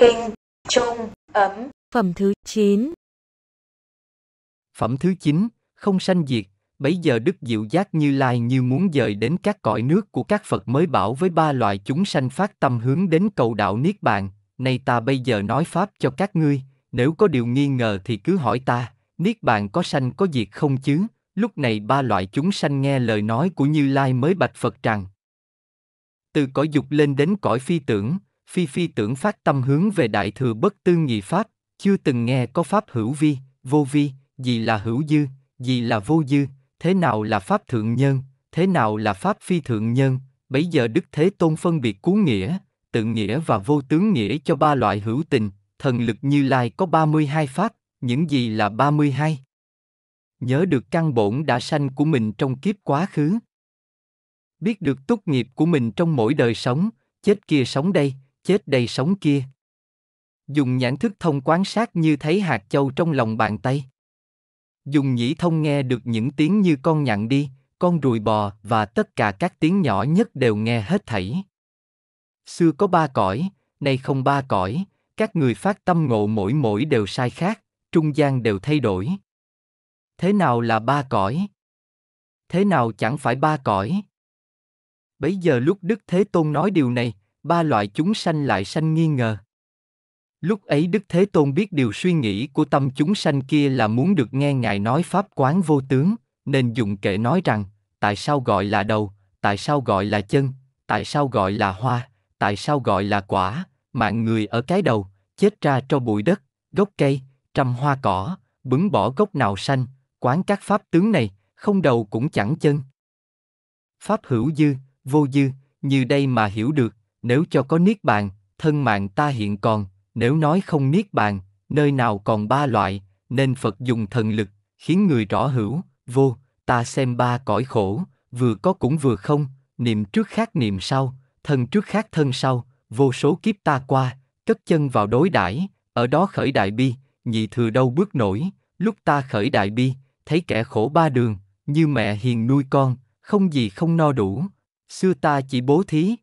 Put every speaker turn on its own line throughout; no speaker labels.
kinh, trung, ấm. Phẩm thứ 9 Phẩm thứ 9, không sanh diệt, bấy giờ Đức Diệu Giác Như Lai như muốn dời đến các cõi nước của các Phật mới bảo với ba loại chúng sanh phát tâm hướng đến cầu đạo Niết Bàn, nay ta bây giờ nói Pháp cho các ngươi, nếu có điều nghi ngờ thì cứ hỏi ta, Niết Bàn có sanh có diệt không chứ? Lúc này ba loại chúng sanh nghe lời nói của Như Lai mới bạch Phật rằng Từ cõi dục lên đến cõi phi tưởng, Phi Phi tưởng phát tâm hướng về Đại Thừa Bất Tư Nghị Pháp, chưa từng nghe có Pháp hữu vi, vô vi, gì là hữu dư, gì là vô dư, thế nào là Pháp Thượng Nhân, thế nào là Pháp Phi Thượng Nhân, bấy giờ Đức Thế Tôn phân biệt cú nghĩa, tự nghĩa và vô tướng nghĩa cho ba loại hữu tình, thần lực như lai có 32 Pháp, những gì là 32? Nhớ được căn bổn đã sanh của mình trong kiếp quá khứ. Biết được túc nghiệp của mình trong mỗi đời sống, chết kia sống đây, chết đầy sống kia. Dùng nhãn thức thông quan sát như thấy hạt châu trong lòng bàn tay. Dùng nhĩ thông nghe được những tiếng như con nhặn đi, con ruồi bò và tất cả các tiếng nhỏ nhất đều nghe hết thảy. Xưa có ba cõi, nay không ba cõi, các người phát tâm ngộ mỗi mỗi đều sai khác, trung gian đều thay đổi. Thế nào là ba cõi? Thế nào chẳng phải ba cõi? Bấy giờ lúc Đức Thế Tôn nói điều này, ba loại chúng sanh lại sanh nghi ngờ. Lúc ấy Đức Thế Tôn biết điều suy nghĩ của tâm chúng sanh kia là muốn được nghe Ngài nói Pháp quán vô tướng, nên dùng kệ nói rằng, tại sao gọi là đầu, tại sao gọi là chân, tại sao gọi là hoa, tại sao gọi là quả, mạng người ở cái đầu, chết ra cho bụi đất, gốc cây, trăm hoa cỏ, bứng bỏ gốc nào xanh, quán các pháp tướng này, không đầu cũng chẳng chân. Pháp hữu dư, vô dư, như đây mà hiểu được, nếu cho có niết bàn, thân mạng ta hiện còn, nếu nói không niết bàn, nơi nào còn ba loại, nên Phật dùng thần lực, khiến người rõ hữu, vô, ta xem ba cõi khổ, vừa có cũng vừa không, niệm trước khác niệm sau, thân trước khác thân sau, vô số kiếp ta qua, cất chân vào đối đãi, ở đó khởi đại bi, nhị thừa đâu bước nổi, lúc ta khởi đại bi, thấy kẻ khổ ba đường, như mẹ hiền nuôi con, không gì không no đủ, xưa ta chỉ bố thí,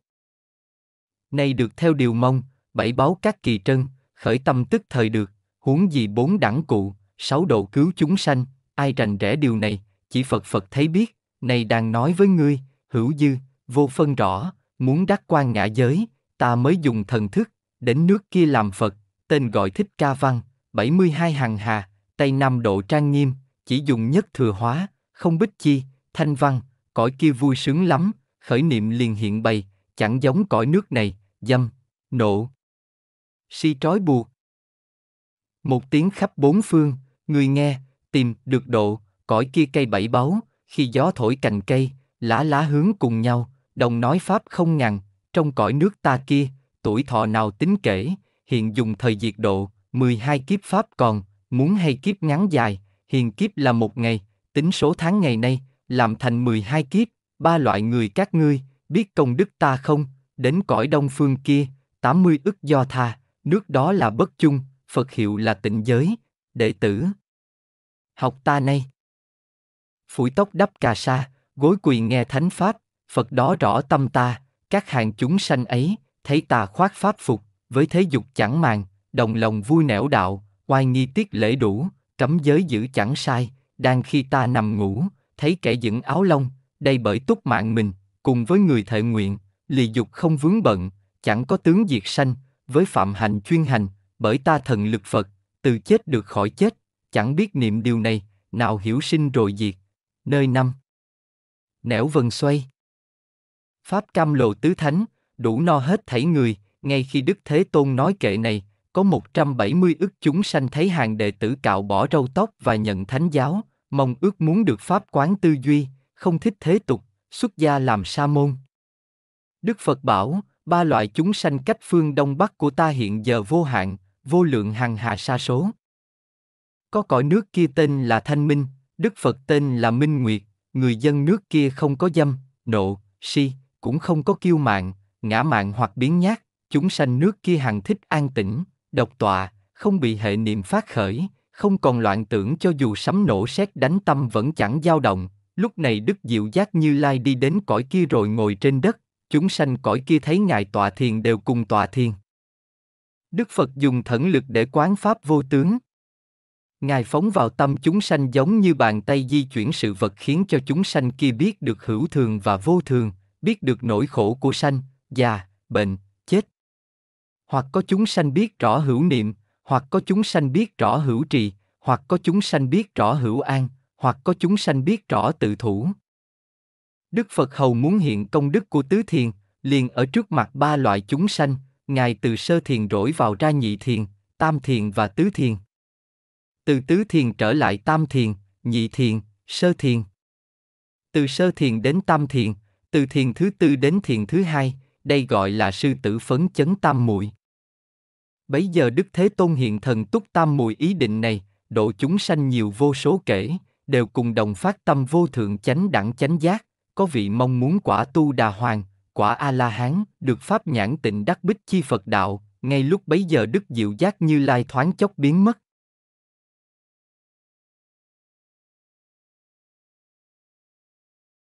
Nay được theo điều mong, bảy báo các kỳ trân, khởi tâm tức thời được, huống gì bốn đẳng cụ, sáu độ cứu chúng sanh, ai rành rẽ điều này, chỉ Phật Phật thấy biết, nay đang nói với ngươi, hữu dư, vô phân rõ, muốn đắc quan ngã giới, ta mới dùng thần thức, đến nước kia làm Phật, tên gọi thích ca văn, 72 hàng hà, Tây Nam độ trang nghiêm, chỉ dùng nhất thừa hóa, không bích chi, thanh văn, cõi kia vui sướng lắm, khởi niệm liền hiện bày, chẳng giống cõi nước này, dâm, nộ, si trói buộc. Một tiếng khắp bốn phương, người nghe, tìm được độ, cõi kia cây bảy báu, khi gió thổi cành cây, lá lá hướng cùng nhau, đồng nói pháp không ngằn, trong cõi nước ta kia, tuổi thọ nào tính kể, hiện dùng thời diệt độ, 12 kiếp pháp còn, muốn hay kiếp ngắn dài, hiền kiếp là một ngày, tính số tháng ngày nay, làm thành 12 kiếp, ba loại người các ngươi, biết công đức ta không, đến cõi đông phương kia, 80 ức do tha, nước đó là bất chung, Phật hiệu là tịnh giới, đệ tử. Học ta nay. Phủi tóc đắp cà sa, gối quỳ nghe thánh pháp, Phật đó rõ tâm ta, các hàng chúng sanh ấy, thấy ta khoác pháp phục, với thế dục chẳng màng, đồng lòng vui nẻo đạo, oai nghi tiết lễ đủ, cấm giới giữ chẳng sai, đang khi ta nằm ngủ, thấy kẻ dựng áo lông, đây bởi túc mạng mình, cùng với người thệ nguyện, lì dục không vướng bận, chẳng có tướng diệt sanh, với phạm hành chuyên hành, bởi ta thần lực Phật, từ chết được khỏi chết, chẳng biết niệm điều này, nào hiểu sinh rồi diệt. Nơi năm Nẻo vần xoay Pháp cam lộ tứ thánh, đủ no hết thảy người, ngay khi Đức Thế Tôn nói kệ này, có 170 ức chúng sanh thấy hàng đệ tử cạo bỏ râu tóc và nhận thánh giáo, mong ước muốn được pháp quán tư duy, không thích thế tục, xuất gia làm sa môn. Đức Phật bảo, ba loại chúng sanh cách phương Đông Bắc của ta hiện giờ vô hạn, vô lượng hằng hà sa số. Có cõi nước kia tên là Thanh Minh, Đức Phật tên là Minh Nguyệt, người dân nước kia không có dâm, nộ, si, cũng không có kiêu mạng, ngã mạng hoặc biến nhát, chúng sanh nước kia hằng thích an tĩnh, độc tọa, không bị hệ niệm phát khởi, không còn loạn tưởng cho dù sấm nổ sét đánh tâm vẫn chẳng dao động, Lúc này Đức Diệu Giác Như Lai đi đến cõi kia rồi ngồi trên đất, chúng sanh cõi kia thấy Ngài tọa thiền đều cùng tọa thiền. Đức Phật dùng thần lực để quán pháp vô tướng. Ngài phóng vào tâm chúng sanh giống như bàn tay di chuyển sự vật khiến cho chúng sanh kia biết được hữu thường và vô thường, biết được nỗi khổ của sanh, già, bệnh, chết. Hoặc có chúng sanh biết rõ hữu niệm, hoặc có chúng sanh biết rõ hữu trì, hoặc có chúng sanh biết rõ hữu an, hoặc có chúng sanh biết rõ tự thủ. Đức Phật hầu muốn hiện công đức của tứ thiền, liền ở trước mặt ba loại chúng sanh, ngài từ sơ thiền rỗi vào ra nhị thiền, tam thiền và tứ thiền. Từ tứ thiền trở lại tam thiền, nhị thiền, sơ thiền. Từ sơ thiền đến tam thiền, từ thiền thứ tư đến thiền thứ hai, đây gọi là sư tử phấn chấn tam muội. Bấy giờ Đức Thế Tôn hiện thần túc tam muội ý định này, độ chúng sanh nhiều vô số kể, đều cùng đồng phát tâm vô thượng chánh đẳng chánh giác, có vị mong muốn quả tu đà hoàng, quả A-la-hán, được pháp nhãn tịnh đắc bích chi Phật đạo, ngay lúc bấy giờ đức diệu giác như lai thoáng chốc biến mất,